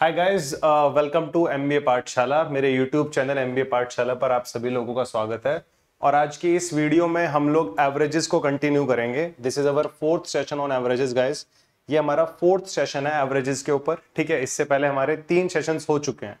Hi guys welcome to M B A Pathshala मेरे YouTube channel M B A Pathshala पर आप सभी लोगों का स्वागत है और आज की इस वीडियो में हम लोग एवरेजेस को कंटिन्यू करेंगे this is our fourth session on averages guys ये हमारा फोर्थ सेशन है एवरेजेस के ऊपर ठीक है इससे पहले हमारे तीन सेशन हो चुके हैं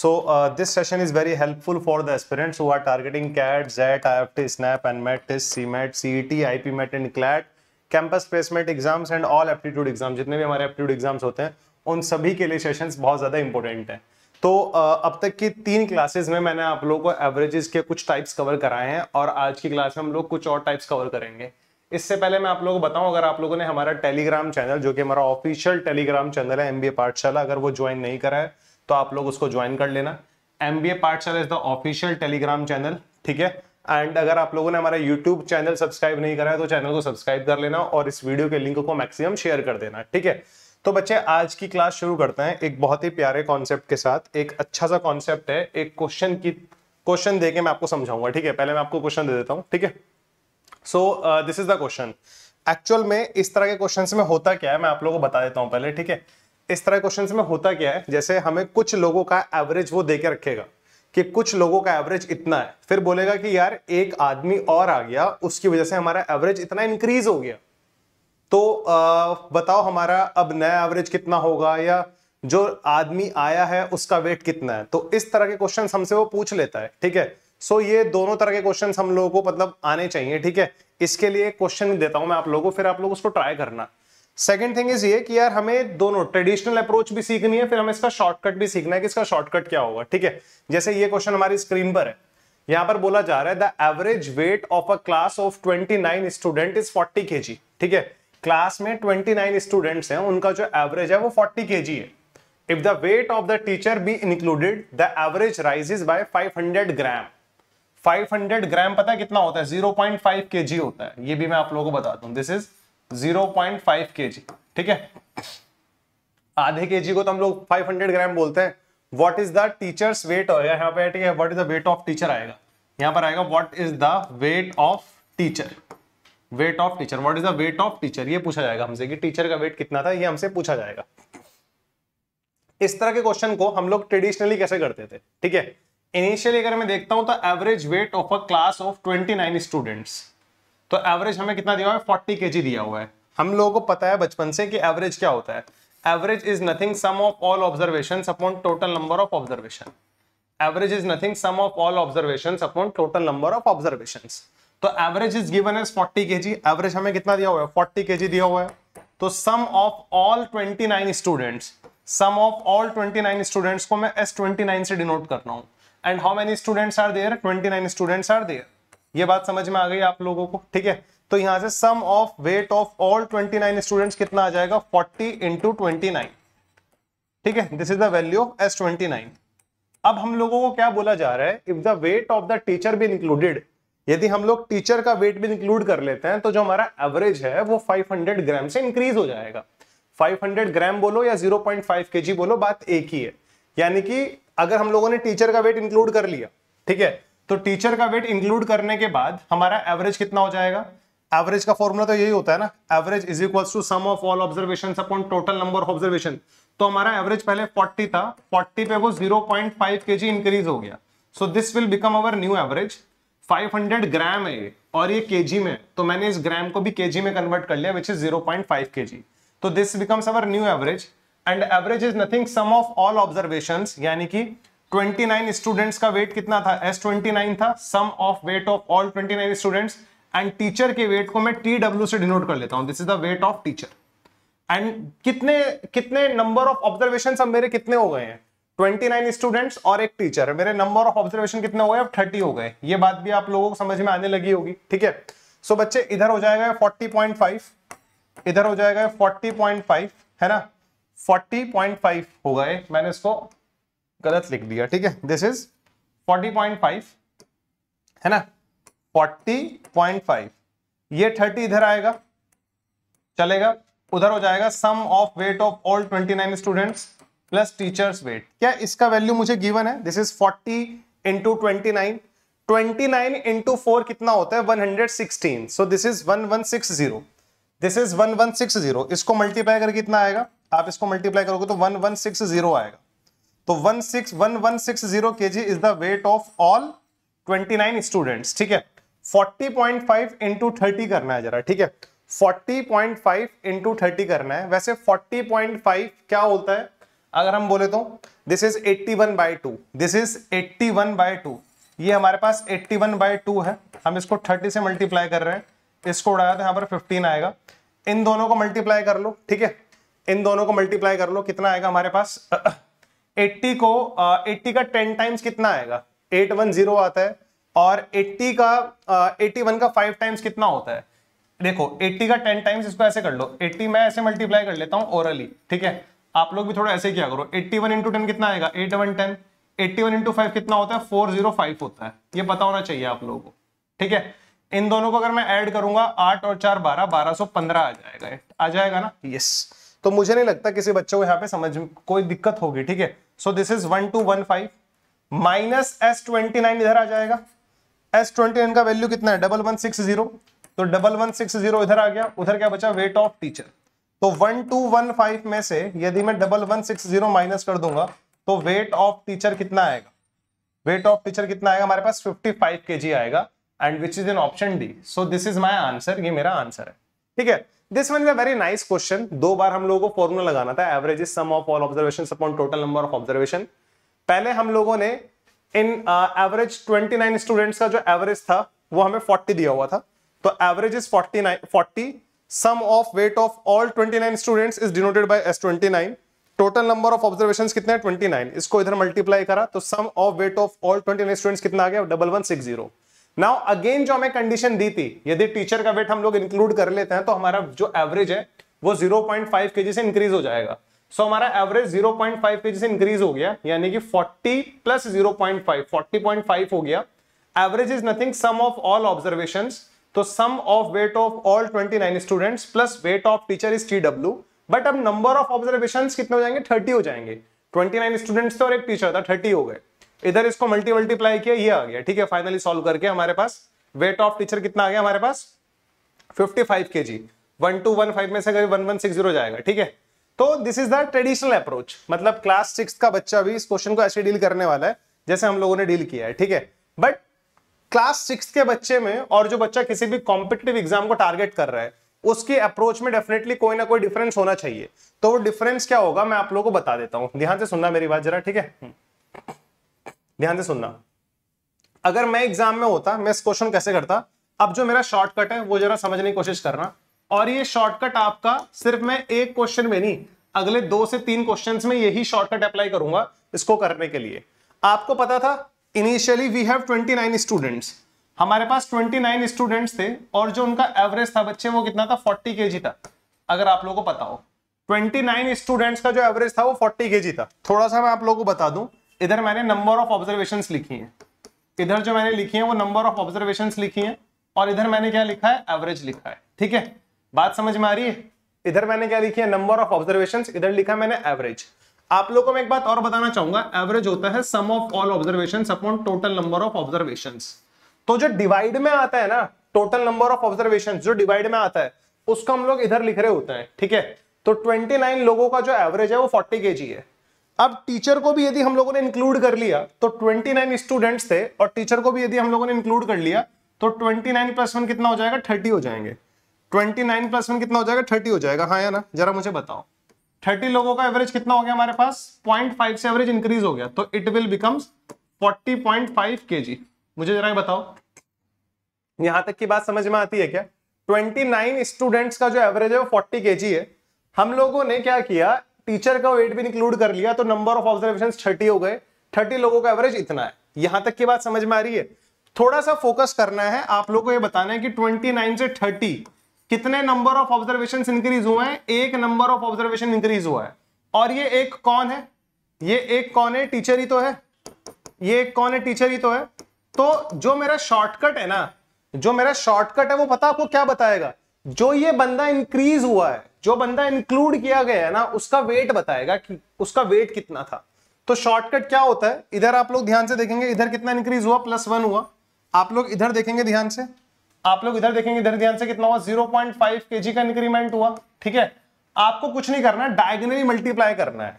so this session is very helpful for the aspirants who are targeting CAT XAT I F T SNAP N MAT TISS C MAT C T I P MAT and CLAT campus placement exams and all aptitude exam जितने भी हमारे aptitude exams होते हैं उन सभी के लिए sessions बहुत ज़्यादा इंपॉर्टेंट है तो अब तक की तीन क्लासेस में मैंने आप लोगों को एवरेजेस के कुछ टाइप्स कवर कराए हैं और आज की क्लास में हम लोग कुछ और टाइप्स कवर करेंगे इससे पहले मैं आप लोगों को बताऊं अगर आप लोगों ने हमारा टेलीग्राम चैनल जो कि हमारा ऑफिशियल टेलीग्राम चैनल है एम पाठशाला अगर वो ज्वाइन नहीं करा है तो आप लोग उसको ज्वाइन कर लेना M Pathshala is the official Telegram channel ठीक है एंड अगर आप लोगों ने हमारा यूट्यूब चैनल सब्सक्राइब नहीं करा है तो चैनल को सब्सक्राइब कर लेना और इस वीडियो के लिंक को मैक्सिमम शेयर कर देना ठीक है तो बच्चे आज की क्लास शुरू करते हैं एक बहुत ही प्यारे कॉन्सेप्ट के साथ एक अच्छा सा कॉन्सेप्ट है एक क्वेश्चन की क्वेश्चन देके मैं आपको समझाऊंगा ठीक है पहले मैं आपको क्वेश्चन दे देता हूँ ठीक है so this is the question actual में इस तरह के क्वेश्चन में होता क्या है मैं आप लोगों को बता देता हूँ पहले ठीक है इस तरह के क्वेश्चन में होता क्या है जैसे हमें कुछ लोगों का एवरेज वो दे रखेगा कि कुछ लोगों का एवरेज इतना है फिर बोलेगा कि यार एक आदमी और आ गया उसकी वजह से हमारा एवरेज इतना इंक्रीज हो गया तो आ, बताओ हमारा अब नया एवरेज कितना होगा या जो आदमी आया है उसका वेट कितना है तो इस तरह के क्वेश्चन हमसे वो पूछ लेता है ठीक है सो ये दोनों तरह के क्वेश्चन हम लोगों को मतलब आने चाहिए ठीक है इसके लिए क्वेश्चन देता हूं मैं आप लोगों को फिर आप लोग उसको ट्राई करना सेकेंड थिंग इज ये कि यार हमें दोनों ट्रेडिशनल अप्रोच भी सीखनी है फिर हमें इसका शॉर्टकट भी सीखना है कि इसका शॉर्टकट क्या होगा ठीक है जैसे ये क्वेश्चन हमारी स्क्रीन पर है यहां पर बोला जा रहा है the average weight of a class of 29 student is 40 के ठीक है क्लास में 29 स्टूडेंट्स हैं उनका जो एवरेज है वो 40 के है if the weight of the teacher be included the average rises by 500 gram 500 gram पता है कितना होता है 0.5 केजी होता है ये भी मैं आप लोगों को बता दूं दिस इज 0.5 केजी ठीक है आधे केजी को तो हम लोग 500 ग्राम बोलते हैं what is the teacher's weight होगा यहाँ पे ठीक है what is the weight of teacher आएगा यहाँ पर आएगा what is the weight of teacher weight of teacher what is the weight of teacher ये पूछा जाएगा हमसे कि टीचर का वेट कितना था ये हमसे पूछा जाएगा इस तरह के क्वेश्चन को हम लोग ट्रेडिशनली कैसे करते थे ठीक है इनिशियली अगर मैं देखता हूं तो average weight of a class of 29 students तो एवरेज हमें कितना दिया हुआ है 40 केजी दिया हुआ है हम लोगों को पता है बचपन से कि एवरेज क्या होता है average is nothing sum of all observation upon total number of observation average is nothing sum of all observation upon total number of observation तो average is given as 40 KG average हमें कितना दिया हुआ है 40 KG दिया हुआ है तो sum of all 29 students sum of all 29 students को मैं एस 29 से डिनोट कर रहा हूं and how many students are there 29 students are there ये बात समझ में आ गई आप लोगों को ठीक है तो यहां से sum of weight of all 29 students कितना आ जाएगा फोर्टी इंटू ट्वेंटी ठीक है this is the value of S अब हम लोगों को क्या बोला जा रहा है if the weight of the teacher भी इंक्लूडेड यदि हम लोग टीचर का वेट भी इंक्लूड कर लेते हैं तो जो हमारा एवरेज है वो 500 ग्राम से इंक्रीज हो जाएगा 500 ग्राम बोलो या 0.5 जी बोलो बात एक ही है यानी कि अगर हम लोगों ने टीचर का वेट इंक्लूड कर लिया ठीक है तो टीचर का वेट इंक्लूड करने के बाद हमारा एवरेज कितना हो जाएगा एवरेज का फॉर्मूला तो यही होता है ना average is equals to sum of all observation upon total number of observation तो हमारा एवरेज पहले 40 था 40 पे वो 0.5 जी इंक्रीज हो गया so this will become our new average 500 gram है और ये केजी में तो मैंने इस ग्राम को भी केजी में कन्वर्ट कर लिया विच इज 0.5 केजी तो this becomes our new average and average is nothing sum of all observation यानी कि 29 स्टूडेंट्स का वेट कितना था एस था sum of weight of all 29 students and teacher के वेट को मैं टी डब्ल्यू से डिनोट कर लेता हूँ this is the weight of teacher and कितने कितने नंबर ऑफ ऑब्जर्वेशन अब मेरे कितने हो गए हैं 29 स्टूडेंट्स और एक टीचर मेरे नंबर ऑफ ऑब्जर्वेशन कितने हो गए अब थर्टी हो गए ये बात भी आप लोगों को समझ में आने लगी होगी ठीक है सो बच्चे इधर हो जाएगा फोर्टी पॉइंट फाइव इधर हो जाएगा फोर्टी पॉइंट फाइव है ना फोर्टी पॉइंट फाइव हो गए मैंने इसको गलत लिख दिया ठीक है this is forty point five है ना फोर्टी पॉइंट फाइव ये थर्टी इधर आएगा चलेगा उधर हो जाएगा sum of weight of all twenty nine students plus teacher's weight क्या इसका वैल्यू मुझे गिवन है this is 40 into twenty nine twenty nine into four कितना होता है 116 so this is 1160 this is 1160 इसको मल्टीप्लाई करके कितना आएगा आप इसको मल्टीप्लाई करोगे तो 1160 आएगा तो 16 1160 kg is the weight of all 29 students ठीक है 40.5 इंटू थर्टी करना है जरा ठीक है 40.5 इंटू थर्टी करना है वैसे 40.5 क्या होता है अगर हम बोले तो this is 81 one by two this is 81 one by two ये हमारे पास 81 वन बाई टू है हम इसको 30 से मल्टीप्लाई कर रहे हैं इसको उड़ाया तो यहाँ पर 15 आएगा इन दोनों को मल्टीप्लाई कर लो ठीक है इन दोनों को मल्टीप्लाई कर लो कितना आएगा हमारे पास 80 को 80 का 10 टाइम्स कितना आएगा 810 आता है और 80 का एट्टी वन का फाइव टाइम्स कितना होता है देखो 80 का 10 टाइम्स इसको ऐसे कर लो 80 मैं ऐसे मल्टीप्लाई कर लेता हूँ ओरली ठीक है आप लोग भी थोड़ा ऐसे किया करो 81 वन इंटू टेन कितना आएगा eight one ten eighty one into five कितना होता है फोर जीरो फाइव होता है ये पता होना चाहिए आप लोगों को ठीक है इन दोनों को अगर मैं ऐड करूंगा आठ और चार बारह बारह सौ पंद्रह आ जाएगा आ जाएगा ना यस yes. तो मुझे नहीं लगता किसी बच्चों को यहाँ पे समझ कोई दिक्कत होगी ठीक है so this is one two one five minus S twenty nine इधर आ जाएगा एस ट्वेंटी नाइन का वैल्यू कितना है डबल वन सिक्स जीरो तो डबल वन सिक्स जीरो इधर आ गया उधर क्या बचा वेट ऑफ टीचर तो वन टू वन फाइव में से यदि मैं double one six zero minus कर दूंगा तो वेट ऑफ टीचर कितना आएगा वेट ऑफ टीचर कितना आएगा हमारे पास फिफ्टी फाइव के जी आएगा and which is an option D so this is my answer ये मेरा आंसर है ठीक है this one is a very nice question दो बार हम लोगों को फॉर्मूला लगाना था average is sum of all observation upon total number of observation पहले हम लोगों ने इन एवरेज ट्वेंटी नाइन स्टूडेंट्स का जो एवरेज था वो हमें फोर्टी दिया हुआ था तो average is forty nine forty sum of sum of weight of all 29 students is denoted by S29 total number of observation कितने 29 इसको इधर मल्टीप्लाई करा तो sum of weight of all 29 students कितना आ गया double one six zero now again जो हमें कंडीशन दी थी यदि टीचर का वेट हम लोग इंक्लूड कर लेते हैं तो हमारा जो एवरेज है वो 0.5 पॉइंट केजी से इंक्रीज हो जाएगा सो so, हमारा average zero point five kg से इंक्रीज हो गया यानी कि forty plus zero point five forty point five हो गया average is nothing sum of all observation तो sum of weight of all 29 students plus weight of teacher is T W but अब number of observation कितने हो जाएंगे thirty हो जाएंगे twenty nine students थे और एक टीचर था थर्टी हो गए इधर इसको मल्टी मल्टीप्लाई किया ये आ गया ठीक है फाइनली सॉल्व करके हमारे पास वेट ऑफ टीचर कितना आ गया हमारे पास fifty five kg one two one five में से अगर वन वन सिक्स जीरो जाएगा ठीक है तो this is the traditional approach मतलब क्लास सिक्स का बच्चा भी इस क्वेश्चन को ऐसे डील करने वाला है जैसे हम लोगों ने डील किया है ठीक है बट क्लास सिक्स के बच्चे में और जो बच्चा किसी भी कॉम्पिटेटिव एग्जाम को टारगेट कर रहा है उसके अप्रोच में डेफिनेटली कोई ना कोई डिफरेंस होना चाहिए तो वो डिफरेंस क्या होगा मैं आप लोगों को बता देता हूं ध्यान से सुनना मेरी बात जरा ठीक है ध्यान से सुनना अगर मैं एग्जाम में होता मैं इस क्वेश्चन कैसे करता अब जो मेरा शॉर्टकट है वो जरा समझने की कोशिश करना और ये शॉर्टकट आपका सिर्फ मैं एक क्वेश्चन में नहीं अगले दो से तीन क्वेश्चन में यही शॉर्टकट अप्लाई करूंगा इसको करने के लिए आपको पता था इनिशियली वी हैव 29 स्टूडेंट्स हमारे पास 29 स्टूडेंट्स थे और जो उनका एवरेज था बच्चे वो कितना था 40 के था अगर आप लोगों को पता हो 29 स्टूडेंट्स का जो एवरेज था वो 40 के था थोड़ा सा मैं आप लोगों को बता दूं इधर मैंने नंबर ऑफ ऑब्जर्वेशन लिखी हैं इधर जो मैंने लिखी है वो नंबर ऑफ ऑब्जर्वेशन लिखी है और इधर मैंने क्या लिखा है एवरेज लिखा है ठीक है बात समझ में आ रही है इधर मैंने क्या लिखी है नंबर ऑफ ऑब्जर्वेशन इधर लिखा मैंने एवरेज आप लोगों को मैं एक बात और बताना चाहूंगा एवरेज होता है sum of all observation upon total number of observation तो जो डिवाइड में आता है ना टोटल नंबर ऑफ ऑब्जर्वेशन जो डिवाइड में आता है उसको हम लोग इधर लिख रहे होते हैं ठीक है तो 29 लोगों का जो एवरेज है वो 40 के है अब टीचर को भी यदि हम लोगों ने इंक्लूड कर लिया तो 29 स्टूडेंट्स थे और टीचर को भी यदि हम लोगों ने इंक्लूड कर लिया तो 29 प्लस वन कितना हो जाएगा 30 हो जाएंगे 29 प्लस वन कितना हो जाएगा 30 हो जाएगा हाँ या ना जरा मुझे बताओ 30 लोगों का एवरेज कितना हो गया हमारे पास 0.5 से एवरेज इंक्रीज हो गया तो इट विल बिकम्स 40.5 पॉइंट मुझे जरा बताओ यहां तक की बात समझ में आती है क्या 29 स्टूडेंट्स का जो एवरेज है वो 40 के है हम लोगों ने क्या किया टीचर का वेट भी इंक्लूड कर लिया तो नंबर ऑफ ऑब्जर्वेशन थर्टी हो गए थर्टी लोगों का एवरेज इतना है यहां तक की बात समझ में आ रही है थोड़ा सा फोकस करना है आप लोगों को यह बताना है कि ट्वेंटी से थर्टी कितने नंबर ऑफ ऑब्जर्वेशन इंक्रीज हुए हैं एक नंबर ऑफ ऑब्जर्वेशन इंक्रीज हुआ है और ये एक कौन है ये एक कौन है टीचर ही तो है ये एक कौन है टीचर ही तो है तो जो मेरा शॉर्टकट है ना जो मेरा शॉर्टकट है वो पता आपको क्या बताएगा जो ये बंदा इंक्रीज हुआ है जो बंदा इंक्लूड किया गया है ना उसका वेट बताएगा कि उसका वेट कितना था तो शॉर्टकट क्या होता है इधर आप लोग ध्यान से देखेंगे इधर कितना इंक्रीज हुआ प्लस वन हुआ आप लोग इधर देखेंगे ध्यान से आप लोग इधर देखेंगे इधर ध्यान से कितना हुआ 0.5 केजी का इंक्रीमेंट हुआ ठीक है आपको कुछ नहीं करना है डायगनली मल्टीप्लाई करना है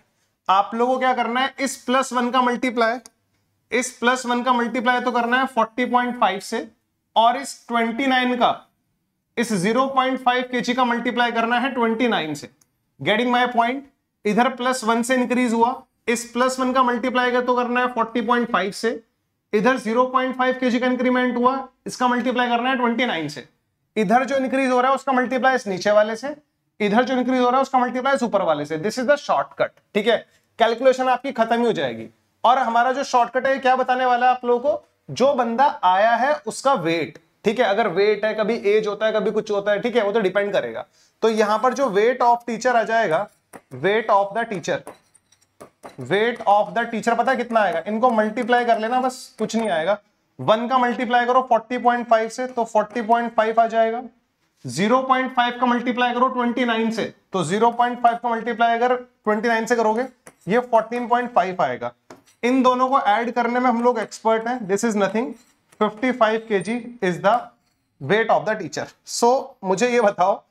आप लोगों को क्या करना है इस प्लस वन का मल्टीप्लाई इस प्लस वन का मल्टीप्लाई तो करना है 40.5 से और इस 29 का इस 0.5 केजी का मल्टीप्लाई करना है 29 से गेटिंग माई पॉइंट इधर प्लस वन से इंक्रीज हुआ इस प्लस वन का मल्टीप्लाई तो करना है 40.5 से इधर 0.5 पॉइंट के जी का इंक्रीमेंट हुआ इसका मल्टीप्लाई करना है 29 से इधर जो इंक्रीज हो रहा है उसका मल्टीप्लाई इस नीचे वाले से इधर जो इंक्रीज हो रहा है उसका मल्टीप्लाई ऊपर वाले से दिस इज द शॉर्टकट ठीक है कैलकुलेशन आपकी खत्म ही हो जाएगी और हमारा जो शॉर्टकट है क्या बताने वाला है आप लोगों को जो बंदा आया है उसका वेट ठीक है अगर वेट है कभी एज होता है कभी कुछ होता है ठीक है वो तो डिपेंड करेगा तो यहां पर जो वेट ऑफ टीचर आ जाएगा weight of the teacher weight of the teacher पता कितना आएगा इनको मल्टीप्लाई कर लेना बस कुछ नहीं आएगा वन का मल्टीप्लाई करो 40.5 से तो 40.5 आ जाएगा 0.5 का मल्टीप्लाई करो 29 से तो 0.5 का मल्टीप्लाई अगर 29 से करोगे ये 14.5 आएगा इन दोनों को ऐड करने में हम लोग एक्सपर्ट हैं this is nothing 55 five kg is the weight of the teacher so मुझे ये बताओ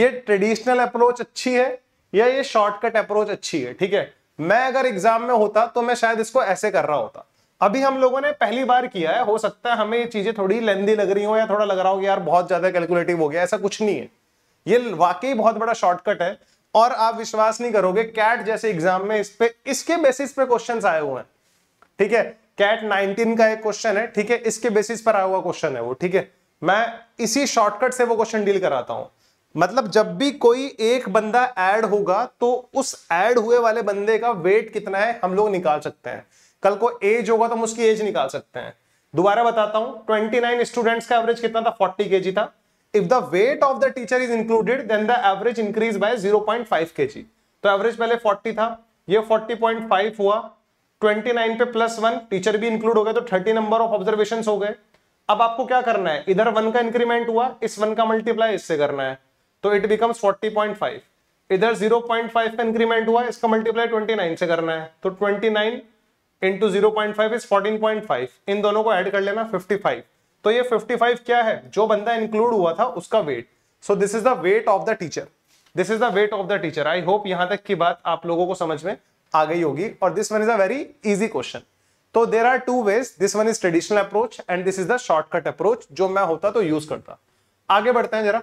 ये ट्रेडिशनल अप्रोच अच्छी है या ये शॉर्टकट अप्रोच अच्छी है ठीक है मैं अगर एग्जाम में होता तो मैं शायद इसको ऐसे कर रहा होता अभी हम लोगों ने पहली बार किया है हो सकता है हमें ये चीजें थोड़ी लेंदी लग रही हो या थोड़ा लग रहा हो यार बहुत ज्यादा कैलकुलेटिव हो गया ऐसा कुछ नहीं है ये वाकई बहुत बड़ा शॉर्टकट है और आप विश्वास नहीं करोगे कैट जैसे एग्जाम में इस पे इसके बेसिस पे क्वेश्चंस आए हुए हैं ठीक है कैट 19 का एक क्वेश्चन है ठीक है इसके बेसिस पर आया हुआ क्वेश्चन है वो ठीक है मैं इसी शॉर्टकट से वो क्वेश्चन डील कराता हूं मतलब जब भी कोई एक बंदा ऐड होगा तो उस ऐड हुए वाले बंदे का वेट कितना है हम लोग निकाल सकते हैं कल को एज होगा तो हम उसकी एज निकाल सकते हैं दोबारा बताता हूं 29 स्टूडेंट्स का एवरेज कितना था 40 केजी था if the weight of the teacher is included then the average increase by 0.5 KG तो एवरेज पहले 40 था ये 40.5 हुआ 29 पे प्लस वन टीचर भी इंक्लूड हो गए तो 30 नंबर ऑफ ऑब्जर्वेशन हो गए अब आपको क्या करना है इधर वन का इंक्रीमेंट हुआ इस वन का मल्टीप्लाई इससे करना है तो इट बिकम्स 40.5 इधर 0.5 का इंक्रीमेंट हुआ इसका मल्टीप्लाई 29 से करना है तो 29 इंटू जीरो इज 14.5 इन दोनों को ऐड कर लेना 55 तो ये 55 क्या है जो बंदा इंक्लूड हुआ था उसका weight so this is the weight of the teacher this is the weight of the teacher I hope यहां तक की बात आप लोगों को समझ में आ गई होगी और this one is a very easy question तो there are two ways this one is traditional approach and this is the shortcut approach जो मैं होता तो यूज करता आगे बढ़ते हैं जरा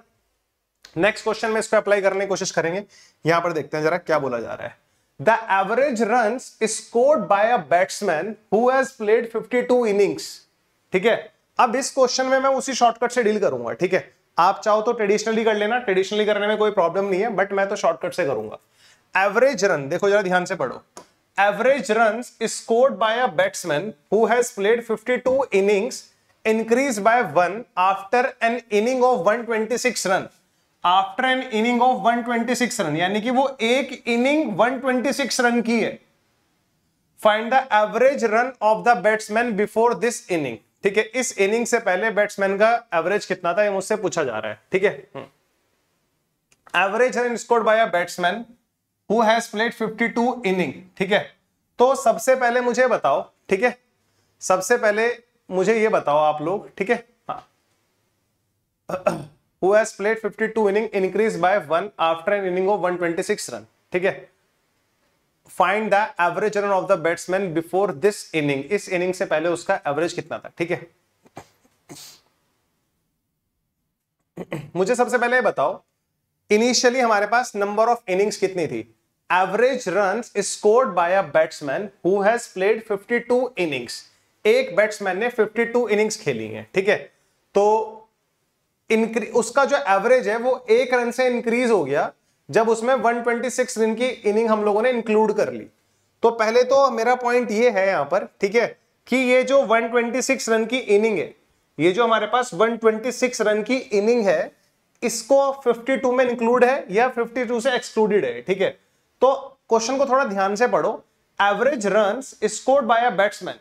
नेक्स्ट क्वेश्चन में इसको अप्लाई करने की कोशिश करेंगे यहां पर देखते हैं जरा क्या बोला जा रहा है the average run scored by a batsman who has played 52 innings ठीक है अब इस क्वेश्चन में मैं उसी शॉर्टकट से डील करूंगा ठीक है आप चाहो तो ट्रेडिशनली कर लेना ट्रेडिशनली करने में कोई प्रॉब्लम नहीं है बट मैं तो शॉर्टकट से करूंगा एवरेज रन देखो जरा ध्यान से पढ़ो average run scored by a batsman who has played 52 innings increase by one after an inning of 126 run after an inning of 126 run यानी कि वो एक इनिंग 126 रन की है find the average run of the batsman before this inning ठीक है इस inning से पहले बैट्समैन का एवरेज कितना था ये मुझसे पूछा जा रहा है ठीक है average hmm. Run scored by a batsman who has played 52 inning ठीक है तो सबसे पहले मुझे बताओ ठीक है सबसे पहले मुझे ये बताओ आप लोग ठीक है हाँ who has played 52 inning increased by 1 after an inning of 126 run ठीक है find the average run of the batsman before this inning इस इनिंग से पहले उसका एवरेज कितना था ठीक है मुझे सबसे पहले बताओ इनिशियली हमारे पास नंबर ऑफ इनिंग्स कितनी थी average run scored by a batsman who has played 52 innings एक बैट्समैन ने 52 इनिंग्स खेली हैं ठीक है तो इंक्री उसका जो एवरेज है वो एक रन से इंक्रीज हो गया जब उसमें 126 रन की इनिंग हम लोगों ने इंक्लूड कर ली तो पहले तो मेरा पॉइंट ये है यहां पर ठीक है कि ये जो 126 रन की इनिंग है ये जो हमारे पास 126 रन की इनिंग है इसको 52 में इंक्लूड है या 52 से एक्सक्लूडेड है ठीक है तो क्वेश्चन को थोड़ा ध्यान से पढ़ो average run scored by a batsman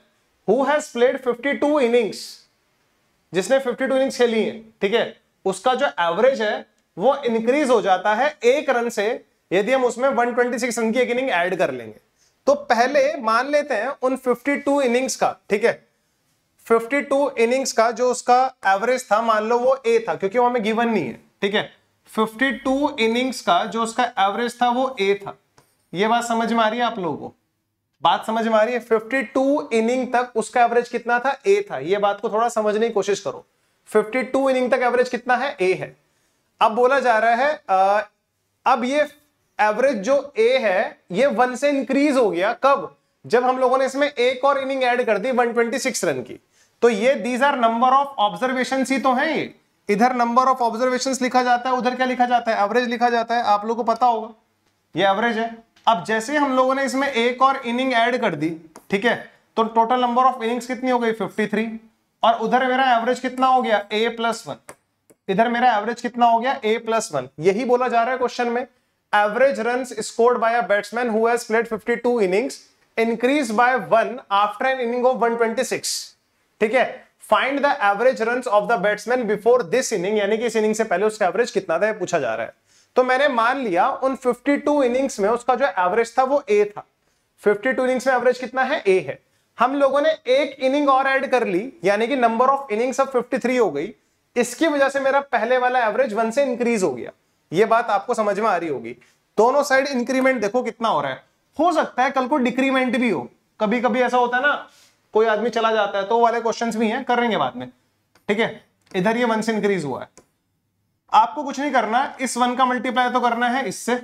who has played 52 innings जिसने 52 इनिंग्स खेली है ठीक है उसका जो एवरेज है वो इंक्रीज हो जाता है एक रन से यदि हम उसमें 126 रन की एक इनिंग ऐड कर लेंगे तो पहले मान लेते हैं उन 52 इनिंग्स का ठीक है 52 इनिंग्स का जो उसका एवरेज था मान लो वो ए था क्योंकि वो हमें गिवन नहीं है ठीक है 52 इनिंग्स का जो उसका एवरेज था वो ए था ये बात समझ में आ रही है आप लोगों को बात समझ में आ रही है 52 इनिंग तक उसका एवरेज कितना था ए था ये बात को थोड़ा समझने की कोशिश करो 52 इनिंग तक एवरेज कितना है ए है अब बोला जा रहा है आ, अब ये एवरेज जो ए है ये वन से इंक्रीज हो गया कब जब हम लोगों ने इसमें एक और इनिंग ऐड कर दी 126 रन की तो ये these are number of observation ही तो है ये इधर नंबर ऑफ ऑब्जर्वेशन लिखा जाता है उधर क्या लिखा जाता है एवरेज लिखा जाता है आप लोग को पता होगा ये एवरेज है अब जैसे हम लोगों ने इसमें एक और इनिंग ऐड कर दी ठीक है तो टोटल नंबर ऑफ इनिंग्स कितनी हो गई 53 और उधर मेरा एवरेज कितना हो गया ए प्लस वन इधर मेरा एवरेज कितना हो गया ए प्लस वन यही बोला जा रहा है क्वेश्चन में average run scored by a batsman who has fifty two innings increase by one after an inning of six ठीक है find the average run of the batsman before this inning यानी कि इस इनिंग से पहले उसका average कितना था पूछा जा रहा है तो मैंने मान लिया उन 52 इनिंग्स में उसका जो एवरेज था वो ए था 52 इनिंग्स में एवरेज कितना है ए है हम लोगों ने एक इनिंग और ऐड कर ली यानी कि नंबर ऑफ इनिंग्स अब 53 हो गई इसकी वजह से मेरा पहले वाला एवरेज वन से इंक्रीज हो गया ये बात आपको समझ में आ रही होगी दोनों साइड इंक्रीमेंट देखो कितना हो रहा है हो सकता है कल को डिक्रीमेंट भी हो कभी कभी ऐसा होता है ना कोई आदमी चला जाता है तो वाले क्वेश्चन भी है करेंगे बाद में ठीक है इधर ये वन से इंक्रीज हुआ है आपको कुछ नहीं करना इस वन का मल्टीप्लाई तो करना है इससे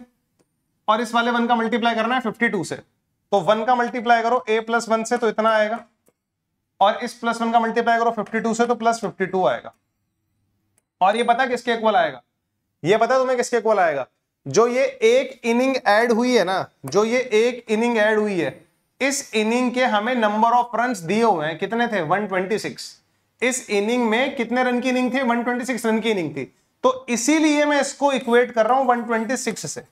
और इस वाले वन का मल्टीप्लाई करना है फिफ्टी से तो वन का मल्टीप्लाई करो ए प्लस वन से तो इतना आएगा और इस प्लस वन का मल्टीप्लाई करो फिफ्टी से तो प्लस टू आएगा और ये पता किसके इक्वल आएगा ये पता तुम्हें किसके इक्वल आएगा जो ये एक इनिंग ऐड हुई है ना जो ये एक इनिंग ऐड हुई है इस इनिंग के हमें नंबर ऑफ रन दिए हुए हैं कितने थे 126 इस इनिंग में कितने रन की इनिंग थी 126 रन की इनिंग थी तो इसीलिए मैं इसको इक्वेट कर रहा हूं 126 से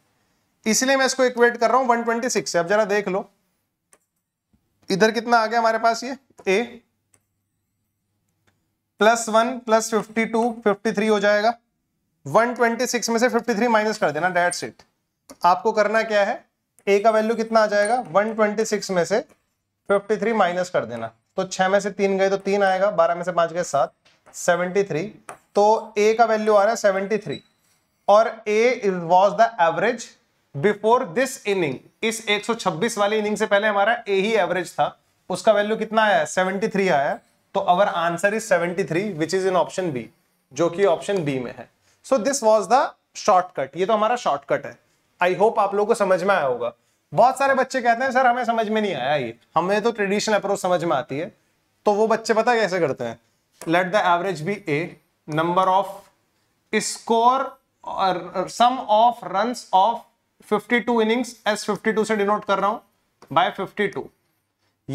इसलिए मैं इसको इक्वेट कर रहा हूं 126 से अब जरा देख लो इधर कितना आ गया हमारे पास ये A plus one plus fifty two fifty three हो जाएगा 126 में से 53 माइनस कर देना डेट सेट आपको करना क्या है ए का वैल्यू कितना आ जाएगा 126 में से 53 माइनस कर देना तो छह में से तीन गए तो तीन आएगा बारह में से पांच गए सात 73 तो ए का वैल्यू आ रहा है सेवेंटी थ्री और A was the average before this inning इस 126 वाली इनिंग से पहले हमारा ए ही एवरेज था उसका वैल्यू कितना आया 73 आया तो our answer is 73 which is in option B जो कि ऑप्शन बी में है so this was the shortcut ये तो हमारा शॉर्टकट है आई होप आप लोगों को समझ में आया होगा बहुत सारे बच्चे कहते हैं सर हमें समझ में नहीं आया ये हमें तो ट्रेडिशनल अप्रोच समझ में आती है तो वो बच्चे पता कैसे करते हैं let the average be A number of score sum of run of 52 innings S52 से डिनोट कर रहा हूं बाय 52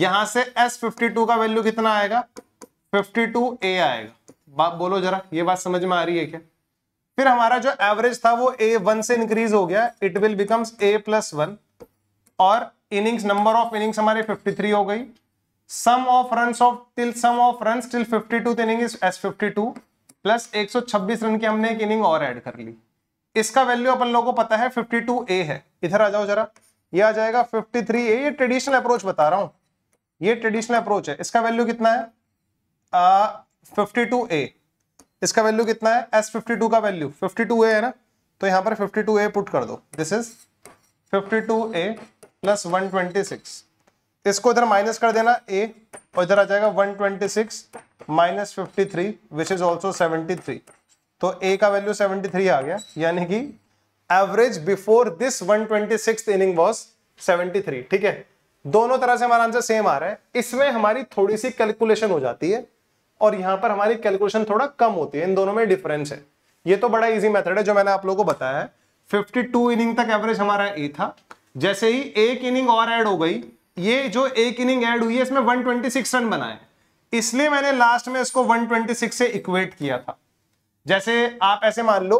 यहां से S52 का वैल्यू कितना आएगा 52 A आएगा बात बोलो जरा ये बात समझ में आ रही है क्या फिर हमारा जो एवरेज था वो ए वन से इंक्रीज हो गया it will becomes A plus one और इनिंग्स नंबर ऑफ इनिंग्स हमारे 53 हो गई sum of run of till sum of run till fifty two inning S fifty two plus 126 run की हमने एक इनिंग और ऐड कर ली इसका वैल्यू अपन लोगों को पता है 52 ए है इधर आ जाओ जरा ये आ जाएगा 53 ए ये ट्रेडिशनल अप्रोच बता रहा हूं ये ट्रेडिशनल अप्रोच है इसका वैल्यू कितना है फिफ्टी टू ए इसका वैल्यू कितना है एस फिफ्टी टू का वैल्यू फिफ्टी टू ए है ना तो यहां पर फिफ्टी टू ए पुट कर दो this is fifty two A plus one twenty six इसको इधर माइनस कर देना ए और इधर आ जाएगा 126 twenty six minus fifty three which is also seventy three तो ए का वैल्यू 73 आ गया यानी कि average before this 126 twenty inning was 73 ठीक है दोनों तरह से हमारा आंसर सेम आ रहा है इसमें हमारी थोड़ी सी कैलकुलेशन हो जाती है और यहां पर हमारी कैलकुलेशन थोड़ा कम होती है इन दोनों में डिफरेंस है ये तो बड़ा इजी मेथड है जो मैंने आप लोगों को बताया है 52 इनिंग तक एवरेज हमारा ए था जैसे ही एक इनिंग और ऐड हो गई ये जो एक इनिंग ऐड हुई है इसमें 126 रन बनाए इसलिए मैंने लास्ट में इसको 126 से इक्वेट किया था जैसे आप ऐसे मान लो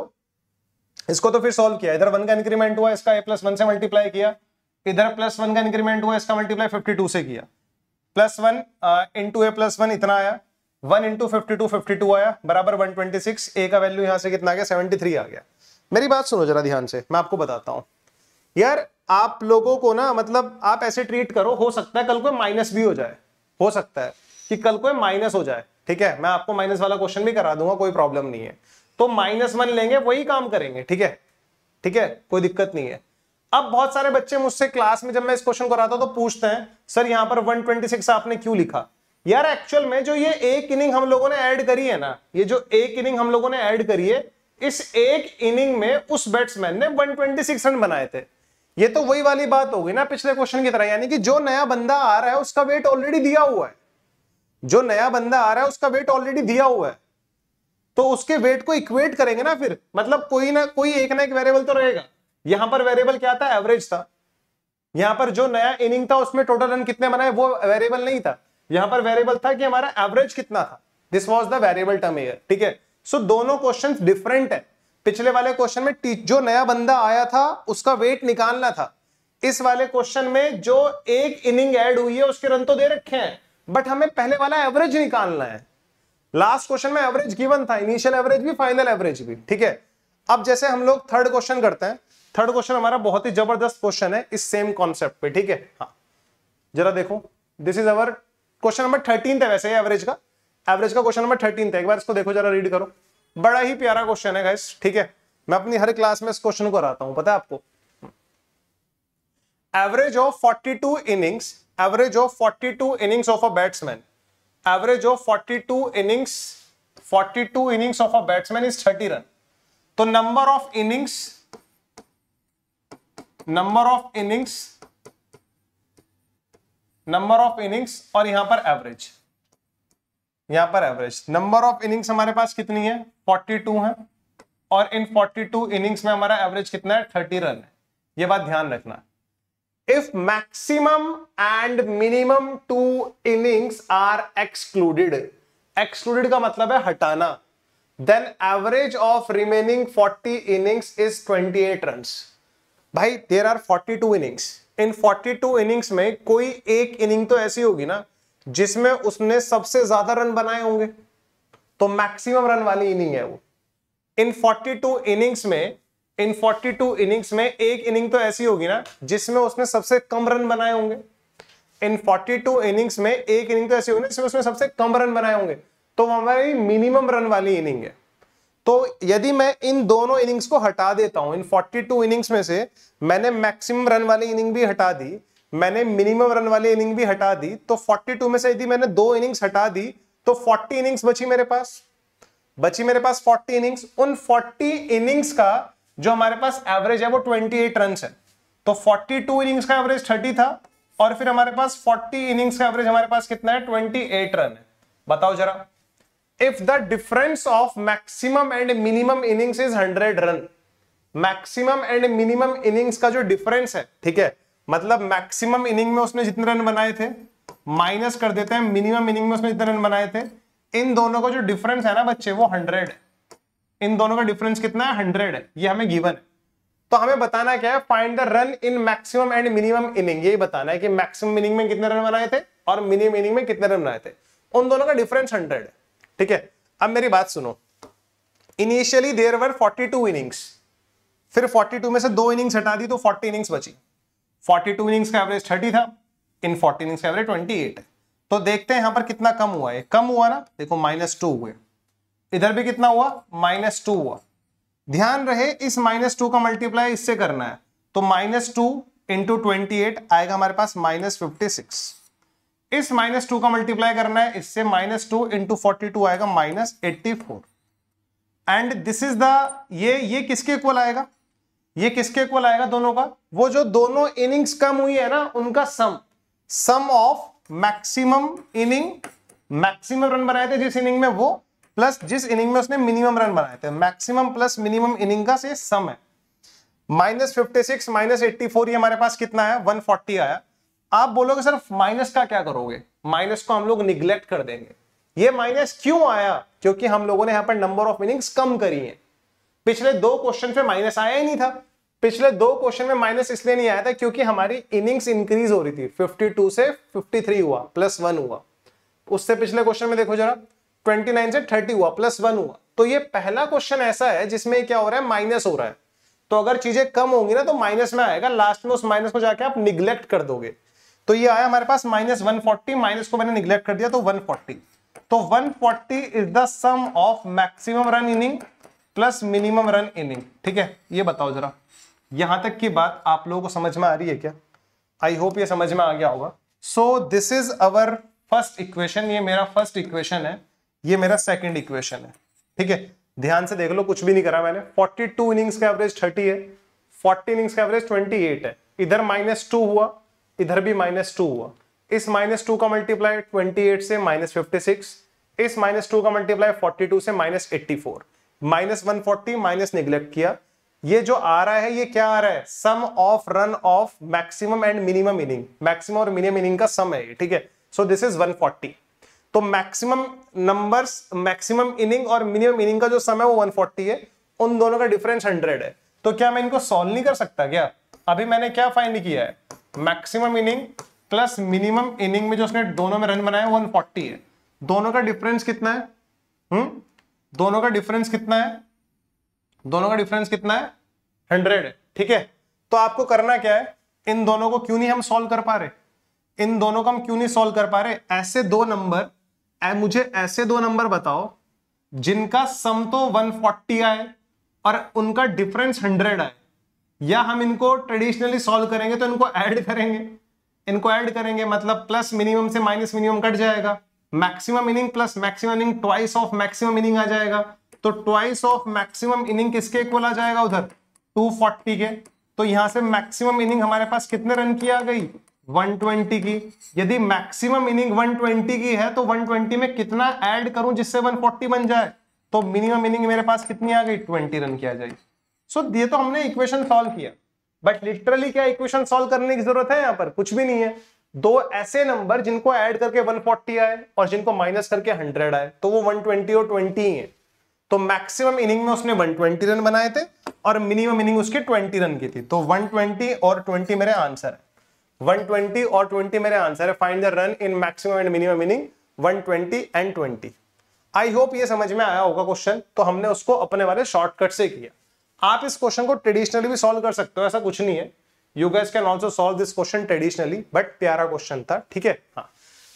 इसको तो फिर सॉल्व किया इधर वन का इंक्रीमेंट हुआ इसका ए प्लस वन से मल्टीप्लाई किया इधर प्लस वन का इंक्रीमेंट हुआ इसका मल्टीप्लाई फिफ्टी टू से किया plus one into A plus one इतना आया one into fifty two fifty two आया बराबर वन ट्वेंटी सिक्स ए का वैल्यू यहां से कितना आ गया सेवेंटी थ्री आ गया मेरी बात सुनो जरा ध्यान से मैं आपको बताता हूं यार आप लोगों को ना मतलब आप ऐसे ट्रीट करो हो सकता है कल को माइनस भी हो जाए हो सकता है कि कल को माइनस हो जाए ठीक है मैं आपको माइनस वाला क्वेश्चन भी करा दूंगा कोई प्रॉब्लम नहीं है तो माइनस वन लेंगे वही काम करेंगे ठीक है ठीक है कोई दिक्कत नहीं है अब बहुत सारे बच्चे मुझसे क्लास में जब मैं इस क्वेश्चन को कराता तो पूछते हैं सर यहां पर 126 आपने क्यों लिखा यार एक्चुअल में जो ये एक इनिंग हम लोगों ने ऐड करी है ना ये जो एक इनिंग हम लोगों ने ऐड करी है इस एक इनिंग में उस बैट्समैन ने 126 रन बनाए थे ये तो वही वाली बात हो गई ना पिछले क्वेश्चन की तरह यानी कि जो नया बंदा आ रहा है उसका वेट ऑलरेडी दिया हुआ है जो नया बंदा आ रहा है उसका वेट ऑलरेडी दिया हुआ है तो उसके वेट को इक्वेट करेंगे ना फिर मतलब कोई ना कोई एक ना एक वेरिएबल तो रहेगा यहां पर वेरिएबल क्या था एवरेज था यहां पर जो नया इनिंग था उसमें टोटल रन कितने बनाए वो वेरिएबल नहीं था यहां पर वेरिएबल था कि हमारा एवरेज कितना था this was the variable term air ठीक है सो दोनों क्वेश्चन डिफरेंट है पिछले वाले क्वेश्चन में जो नया बंदा आया था उसका वेट निकालना था इस वाले क्वेश्चन में जो एक इनिंग ऐड हुई है उसके रन तो दे रखे हैं बट हमें पहले वाला एवरेज निकालना है लास्ट क्वेश्चन में एवरेज गिवन था इनिशियल एवरेज भी फाइनल एवरेज भी ठीक है अब जैसे हम लोग थर्ड क्वेश्चन करते हैं थर्ड क्वेश्चन हमारा बहुत ही जबरदस्त क्वेश्चन है इस सेम कॉन्सेप्ट पे ठीक है हाँ जरा देखो this is our question number thirteen है वैसे एवरेज का एवरेज का क्वेश्चन नंबर थर्टीन है एक बार इसको देखो जरा रीड करो बड़ा ही प्यारा क्वेश्चन है गैस ठीक है मैं अपनी हर क्लास में इस क्वेश्चन को हराता हूं पता है आपको average of 42 innings average of 42 innings of a batsman average of 42 innings 42 innings of a batsman is 30 run तो number of innings number of innings number of innings और यहां पर एवरेज यहां पर एवरेज नंबर ऑफ इनिंग्स हमारे पास कितनी है 42 है और इन 42 इनिंग्स में हमारा एवरेज कितना है 30 रन है यह बात ध्यान रखना if maximum and minimum two innings are excluded excluded का मतलब है हटाना then average of remaining 40 innings is 28 run भाई there are 42 innings in 42 innings में कोई एक इनिंग तो ऐसी होगी ना जिसमें उसने सबसे ज्यादा रन बनाए होंगे तो मैक्सिमम रन वाली इनिंग है वो इन 42 इनिंग्स में इन 42 इनिंग्स में एक इनिंग तो ऐसी होगी ना जिसमें उसने सबसे कम रन बनाए होंगे इन 42 इनिंग्स में एक इनिंग तो ऐसी होगी ना जिसमें उसने सबसे कम रन बनाए होंगे तो हमारी मिनिमम रन वाली इनिंग है तो यदि मैं इन दोनों इनिंग्स को हटा देता हूं इन 42 इनिंग्स में से मैंने मैक्सिमम रन वाली इनिंग भी हटा दी मैंने मिनिमम रन वाली इनिंग भी हटा दी तो 42 में से यदि मैंने दो इनिंग्स हटा दी तो 40 इनिंग्स बची मेरे पास बची मेरे पास 40 इनिंग्स उन 40 इनिंग्स का जो हमारे पास एवरेज है वो 28 रन है तो 42 इनिंग्स का एवरेज 30 था और फिर हमारे पास 40 इनिंग्स का एवरेज हमारे पास कितना है 28 रन है बताओ जरा if the difference of maximum and minimum innings is 100 run maximum and minimum innings का जो डिफरेंस है ठीक है मतलब मैक्सिमम इनिंग में उसने जितने रन बनाए थे माइनस कर देते हैं मिनिमम इनिंग में उसने जितने रन बनाए थे इन दोनों का जो डिफरेंस है ना बच्चे वो हंड्रेड है इन दोनों का डिफरेंस कितना है हंड्रेड है ये हमें गिवन है तो हमें बताना क्या है find the run in maximum and minimum inning यही बताना है कि मैक्सिमम इनिंग में कितने रन बनाए थे और मिनिमम इनिंग में कितने रन बनाए थे उन दोनों का डिफरेंस हंड्रेड है ठीक है अब मेरी बात सुनो initially there were two innings फिर 42 में से दो इनिंग्स हटा दी तो 40 इनिंग्स बची फोर्टी टू इनिंग्स का एवरेज थर्टी था इन फोर्टी इनिंग्स का एवरेज ट्वेंटी एट है तो देखते हैं यहां पर कितना कम हुआ है कम हुआ ना देखो माइनस टू हुए इधर भी कितना हुआ माइनस टू हुआ ध्यान रहे इस माइनस टू का मल्टीप्लाई इससे करना है तो minus two into twenty eight आएगा हमारे पास माइनस फिफ्टी सिक्स इस माइनस टू का मल्टीप्लाई करना है इससे minus two into forty two आएगा minus eighty four and this is the ये ये किसके इक्वल आएगा ये किसके इक्वल आएगा दोनों का वो जो दोनों इनिंग्स कम हुई है ना उनका sum sum of maximum inning maximum run बनाए थे जिस इनिंग में वो प्लस जिस इनिंग में उसने मिनिमम रन बनाए थे मैक्सिमम प्लस मिनिमम इनिंग का से सम है minus fifty six minus eighty four ये हमारे पास कितना है वन फोर्टी आया आप बोलोगे सर माइनस का क्या करोगे माइनस को हम लोग निग्लेक्ट कर देंगे ये माइनस क्यों आया क्योंकि हम लोगों ने यहां पर नंबर ऑफ इनिंग्स कम करी है पिछले दो क्वेश्चन में माइनस आया ही नहीं था पिछले दो क्वेश्चन में माइनस इसलिए नहीं आया था क्योंकि हमारी इनिंग्स इंक्रीज हो रही थी 52 से 53 हुआ प्लस वन हुआ उससे पिछले क्वेश्चन में देखो जरा 29 से 30 हुआ प्लस वन हुआ तो ये पहला क्वेश्चन ऐसा है जिसमें क्या हो रहा है माइनस हो रहा है तो अगर चीजें कम होंगी ना तो माइनस में आएगा लास्ट में उस माइनस को जाके आप निग्लेक्ट कर दोगे तो ये आया हमारे पास माइनस वन माइनस को मैंने निग्लेक्ट कर दिया तो वन तो one is the sum of maximum run inning plus minimum run inning ठीक है ये बताओ जरा यहां तक की बात आप लोगों को समझ में आ रही है क्या आई होप ये समझ में आ गया होगा so this is our first equation ये मेरा फर्स्ट इक्वेशन है ये मेरा सेकेंड इक्वेशन है ठीक है ध्यान से देख लो कुछ भी नहीं करा मैंने 42 इनिंग्स का एवरेज 30 है 40 इनिंग्स का एवरेज 28 है इधर माइनस टू हुआ इधर भी माइनस टू हुआ इस माइनस टू का मल्टीप्लाई 28 से माइनस 56 इस माइनस टू का मल्टीप्लाई 42 से minus 84 minus one forty minus neglect किया ये जो आ रहा है ये क्या आ रहा है sum of run of maximum and minimum inning maximum और मिनिमम इनिंग का सम है ठीक है सो दिस इज 140 तो मैक्सिमम नंबर्स मैक्सिमम इनिंग और मिनिमम इनिंग का जो सम है वो 140 है उन दोनों का डिफरेंस 100 है तो क्या मैं इनको सॉल्व नहीं कर सकता क्या अभी मैंने क्या फाइंड किया है maximum inning plus minimum inning में जो उसने दोनों में रन बनाया वन फोर्टी है दोनों का डिफरेंस कितना है हुँ? हम्म? दोनों का डिफरेंस कितना है दोनों का डिफरेंस कितना है हंड्रेड है ठीक है तो आपको करना क्या है इन दोनों को क्यों नहीं हम सॉल्व कर पा रहे इन दोनों को हम क्यों नहीं सॉल्व कर पा रहे ऐसे दो नंबर मुझे ऐसे दो नंबर बताओ जिनका सम तो 140 आए और उनका डिफरेंस 100 आए या हम इनको ट्रेडिशनली सॉल्व करेंगे तो इनको ऐड करेंगे इनको ऐड करेंगे मतलब प्लस मिनिमम से माइनस मिनिमम कट जाएगा maximum inning plus maximum inning twice of maximum inning आ जाएगा तो ट्वाइस ऑफ मैक्सिमम इनिंग किसके इक्वल आ जाएगा उधर 240 के तो यहां से मैक्सिमम इनिंग हमारे पास कितने रन की आ गई 120 की यदि मैक्सिमम इनिंग 120 की है तो 120 में कितना ऐड करूं जिससे 140 बन जाए तो मिनिमम इनिंग मेरे पास कितनी आ गई 20 रन की आ जाएगी सो so, ये तो हमने इक्वेशन सॉल्व किया बट लिटरली क्या इक्वेशन सॉल्व करने की जरूरत है यहां पर कुछ भी नहीं है दो ऐसे नंबर जिनको ऐड करके 140 आए और जिनको माइनस करके 100 आए तो वो 120 और 20 ही है तो मैक्सिमम इनिंग में उसने 120 रन बनाए थे और मिनिमम इनिंग उसकी 20 रन की थी तो 120 और 20 मेरे आंसर है 120 और 20 मेरे आंसर है find the run in maximum and minimum inning 120 and 20 I hope ये समझ में आया होगा क्वेश्चन तो हमने उसको अपने वाले शॉर्टकट से किया आप इस क्वेश्चन को ट्रेडिशनली भी सॉल्व कर सकते हो ऐसा कुछ नहीं है you guys can also solve this question traditionally but प्यारा क्वेश्चन था ठीक है हाँ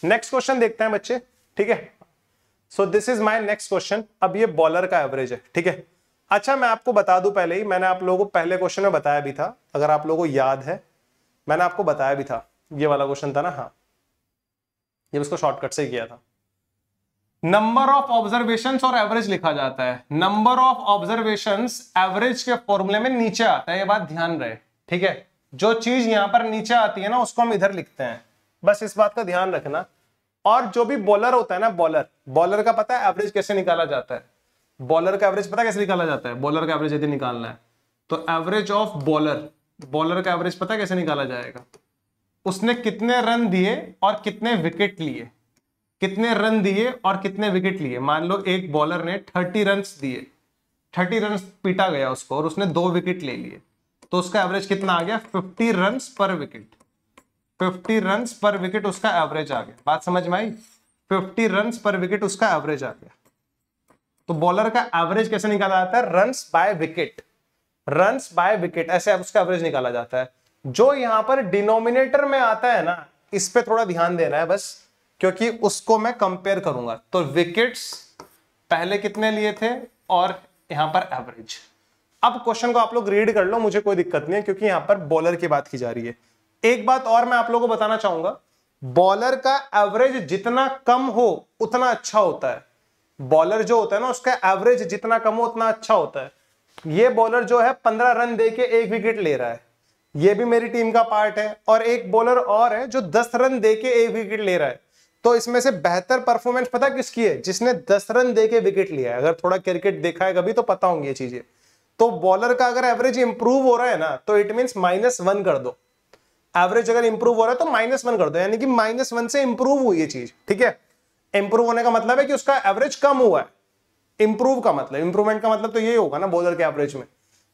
नेक्स्ट क्वेश्चन देखते हैं बच्चे ठीक है so this is my next question अब ये बॉलर का एवरेज है ठीक है अच्छा मैं आपको बता दू पहले ही मैंने आप लोगों को पहले क्वेश्चन में बताया भी था अगर आप लोगों को याद है मैंने आपको बताया भी था ये वाला क्वेश्चन था ना हाँ ये उसको शॉर्टकट से किया था नंबर ऑफ ऑब्जर्वेशन और एवरेज लिखा जाता है नंबर ऑफ ऑब्जर्वेशन एवरेज के फॉर्मूले में नीचे आता है ये बात ध्यान रहे ठीक है जो चीज यहां पर नीचे आती है ना उसको हम इधर लिखते हैं बस इस बात का ध्यान रखना और जो भी बॉलर होता है ना बॉलर बॉलर का पता है एवरेज कैसे निकाला जाता है बॉलर का एवरेज पता कैसे निकाला जाता है बॉलर का एवरेज यदि निकालना है तो एवरेज ऑफ बॉलर बॉलर का एवरेज पता कैसे निकाला जाएगा उसने कितने रन दिए और कितने विकेट लिए कितने रन दिए और कितने विकेट लिए मान लो एक बॉलर ने थर्टी रन दिए थर्टी रन पीटा गया उसको और उसने दो विकेट ले लिए तो उसका एवरेज कितना आ गया 50 रन पर विकेट 50 रन पर विकेट उसका एवरेज आ गया बात समझ में आई 50 रन पर विकेट उसका एवरेज आ गया तो बॉलर का एवरेज कैसे निकाला जाता है run by wicket run by wicket ऐसे उसका एवरेज निकाला जाता है जो यहां पर डिनोमिनेटर में आता है ना इस पर थोड़ा ध्यान देना है बस क्योंकि उसको मैं कंपेयर करूंगा तो विकेट्स पहले कितने लिए थे और यहां पर एवरेज अब क्वेश्चन को आप लोग रीड कर लो मुझे कोई दिक्कत नहीं है क्योंकि यहां पर बॉलर की बात की जा रही है एक बात और मैं आप लोगों को बताना चाहूंगा बॉलर का एवरेज जितना कम हो उतना अच्छा होता है बॉलर जो होता है ना उसका एवरेज जितना कम हो उतना अच्छा होता है ये बॉलर जो है पंद्रह रन दे के एक विकेट ले रहा है ये भी मेरी टीम का पार्ट है और एक बॉलर और है जो दस रन दे के एक विकेट ले रहा है तो इसमें से बेहतर परफॉर्मेंस पता किसकी है जिसने दस रन दे के विकेट लिया है अगर थोड़ा क्रिकेट देखा है कभी तो पता होंगी ये चीजें तो बॉलर का अगर एवरेज इंप्रूव हो रहा है ना तो इट मीन माइनस वन कर दो एवरेज अगर इंप्रूव हो रहा है तो माइनस वन कर दो यानी कि माइनस वन से इंप्रूव हुई है चीज ठीक है इंप्रूव होने का मतलब है कि उसका एवरेज कम हुआ है इंप्रूव का मतलब इंप्रूवमेंट का मतलब तो यही होगा ना बॉलर के एवरेज में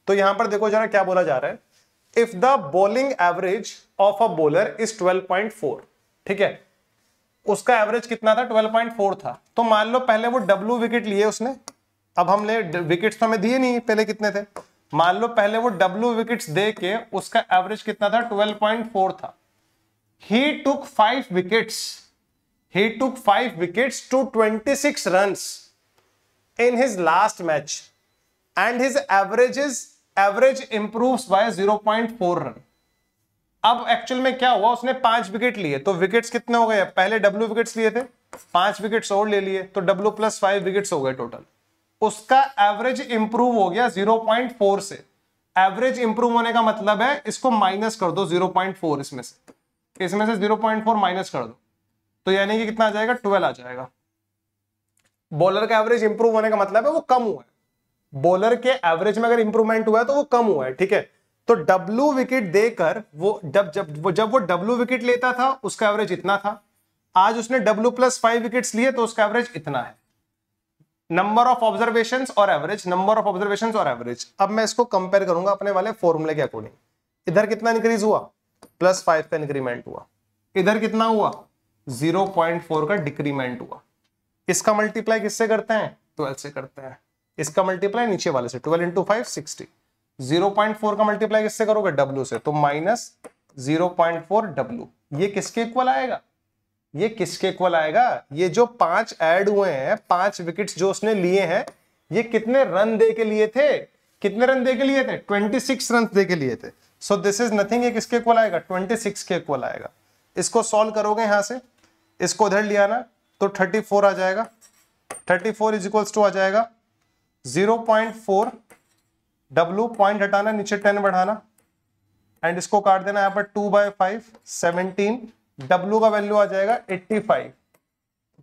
तो यहां पर देखो जरा क्या बोला जा रहा है if the bowling average of a bowler is four ठीक है उसका एवरेज कितना था 12.4 था तो मान लो पहले वो डब्ल्यू विकेट लिए उसने अब हमने विकेट्स तो हमें दिए नहीं पहले कितने थे मान लो पहले वो डब्ल्यू विकेट्स दे के उसका एवरेज कितना था 12.4 था he took five wickets he took five wickets to 26 runs in his last match and his averages average improves by 0.4 run अब एक्चुअल में क्या हुआ उसने पांच विकेट लिए तो विकेट्स कितने हो गए पहले डब्ल्यू विकेट्स लिए थे पांच विकेट्स और ले लिए तो डब्ल्यू प्लस फाइव विकेट्स हो गए टोटल उसका एवरेज इंप्रूव हो गया 0.4 से एवरेज इंप्रूव होने का मतलब है इसको माइनस कर दो 0.4 इसमें से इसमें से 0.4 माइनस कर दो तो यानी कि कितना आ जाएगा 12 आ जाएगा बॉलर का एवरेज इंप्रूव होने का मतलब है वो कम हुआ है बॉलर के एवरेज में अगर इंप्रूवमेंट हुआ है तो वो कम हुआ है ठीक है तो डब्लू विकेट देकर वो जब जब वो जब वो डब्लू विकेट लेता था उसका एवरेज इतना था आज उसने डब्लू प्लस फाइव विकेट लिए तो उसका एवरेज इतना है नंबर ऑफ ऑब्जर्वेशन और एवरेज नंबर ऑफ ऑब्जर्वेशन और एवरेज अब मैं इसको कंपेयर करूंगा अपने वाले फॉर्मूले के अकॉर्डिंग इधर कितना इंक्रीज हुआ प्लस फाइव का इंक्रीमेंट हुआ इधर कितना हुआ जीरो पॉइंट फोर का डिक्रीमेंट हुआ इसका मल्टीप्लाई किससे करते हैं ट्वेल्व से करते हैं इसका मल्टीप्लाई नीचे वाले से twelve into five sixty zero point four का मल्टीप्लाई किससे करोगे डब्ल्यू से तो minus zero point four W ये किसके इक्वल आएगा ये किसके इक्वल आएगा ये जो पांच ऐड हुए हैं पांच विकेट्स जो उसने लिए हैं ये कितने रन दे के लिए थे कितने रन दे के लिए थे 26 रन दे के लिए थे सो दिस इज नथिंग ये किसके इक्वल आएगा 26 के इक्वल आएगा इसको सॉल्व करोगे यहां से इसको उधर लिया ना तो 34 आ जाएगा 34 फोर इज इक्वल्स टू आ जाएगा 0.4 पॉइंट डब्लू पॉइंट हटाना नीचे टेन बढ़ाना एंड इसको काट देना यहां पर two by five seventeen W का वैल्यू आ जाएगा 85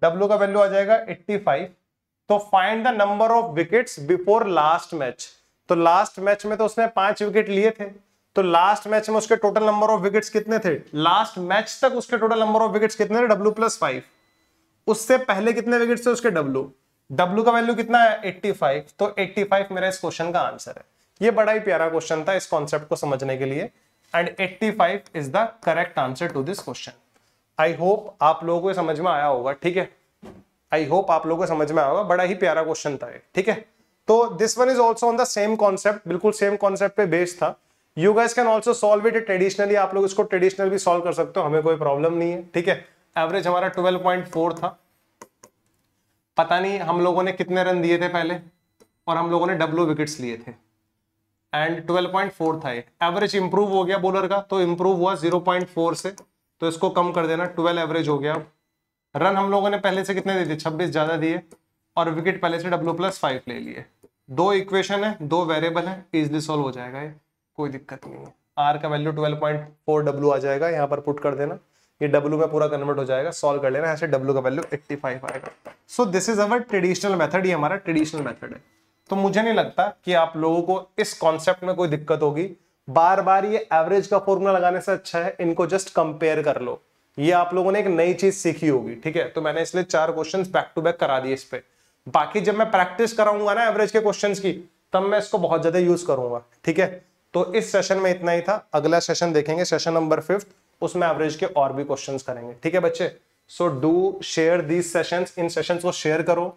W का वैल्यू आ जाएगा 85 तो find the number of wickets before last match तो लास्ट मैच में तो उसने पांच विकेट लिए थे तो लास्ट मैच में उसके टोटल नंबर ऑफ विकेट्स कितने थे लास्ट मैच तक उसके टोटल नंबर ऑफ विकेट्स कितने थे डब्ल्यू प्लस फाइव उससे पहले कितने विकेट्स थे उसके डब्ल्यू डब्ल्यू का वैल्यू कितना है 85 तो 85 मेरा इस क्वेश्चन का आंसर है ये बड़ा ही प्यारा क्वेश्चन था इस कॉन्सेप्ट को समझने के लिए and 85 five is the correct answer to this question I hope आप लोगों को समझ में आया होगा ठीक है आई होप आप लोगों को समझ में आया होगा बड़ा ही प्यारा क्वेश्चन था ठीक है तो this one is also on the same concept बिल्कुल सेम कॉन्सेप्ट पे बेस्ड था you guys can also solve it traditionally आप लोग इसको ट्रेडिशनल भी सॉल्व कर सकते हो हमें कोई प्रॉब्लम नहीं है ठीक है एवरेज हमारा 12.4 था पता नहीं हम लोगों ने कितने रन दिए थे पहले और हम लोगों ने डब्ल्यू विकेट्स लिए थे एंड 12.4 था ये एवरेज इंप्रूव हो गया बॉलर का तो इंप्रूव हुआ 0.4 से तो इसको कम कर देना 12 एवरेज हो गया अब रन हम लोगों ने पहले से कितने दे दिए 26 ज्यादा दिए और विकेट पहले से डब्ल्यू प्लस फाइव ले लिए दो इक्वेशन है दो वेरिएबल है इजली सॉल्व हो जाएगा ये कोई दिक्कत नहीं है आर का वैल्यू फोर डब्ल्यू आ जाएगा यहाँ पर पुट कर देना ये डब्ल्यू में पूरा कन्वर्ट हो जाएगा सॉल्व कर लेना ऐसे डब्ल्यू का वैल्यू 85 आएगा so this is our traditional method ये हमारा ट्रेडिशनल मेथड है तो मुझे नहीं लगता कि आप लोगों को इस कॉन्सेप्ट में कोई दिक्कत होगी बार बार ये एवरेज का फॉर्मूला लगाने से अच्छा है इनको जस्ट कंपेयर कर लो ये आप लोगों ने एक नई चीज सीखी होगी ठीक है तो मैंने इसलिए चार क्वेश्चंस बैक टू बैक करा दिए इस पे बाकी जब मैं प्रैक्टिस कराऊंगा ना एवरेज के क्वेश्चंस की तब मैं इसको बहुत ज्यादा यूज करूंगा ठीक है तो इस सेशन में इतना ही था अगला सेशन देखेंगे सेशन नंबर फिफ्थ उसमें एवरेज के और भी क्वेश्चंस करेंगे ठीक है बच्चे so do share these sessions इन सेशंस को शेयर करो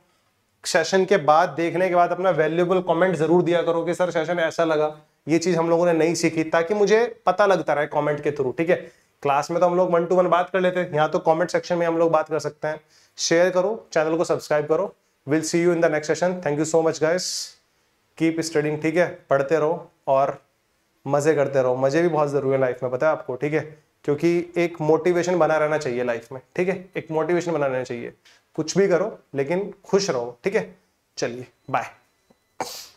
सेशन के बाद देखने के बाद अपना वैल्यूएबल कमेंट जरूर दिया करो कि सर सेशन ऐसा लगा ये चीज हम लोगों ने नहीं सीखी ताकि मुझे पता लगता रहे कमेंट के थ्रू ठीक है क्लास में तो हम लोग वन टू वन बात कर लेते हैं यहाँ तो कमेंट सेक्शन में हम लोग बात कर सकते हैं शेयर करो चैनल को सब्सक्राइब करो will see you in the next session thank you so much guys keep studying ठीक है पढ़ते रहो और मज़े करते रहो मज़े भी बहुत ज़रूरी है लाइफ में पता है आपको ठीक है क्योंकि एक मोटिवेशन बना रहना चाहिए लाइफ में ठीक है एक मोटिवेशन बना रहना चाहिए कुछ भी करो लेकिन खुश रहो ठीक है चलिए बाय